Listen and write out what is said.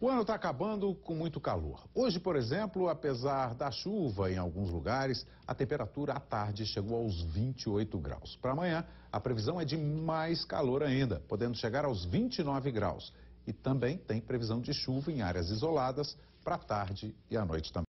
O ano está acabando com muito calor. Hoje, por exemplo, apesar da chuva em alguns lugares, a temperatura à tarde chegou aos 28 graus. Para amanhã, a previsão é de mais calor ainda, podendo chegar aos 29 graus. E também tem previsão de chuva em áreas isoladas para a tarde e à noite também.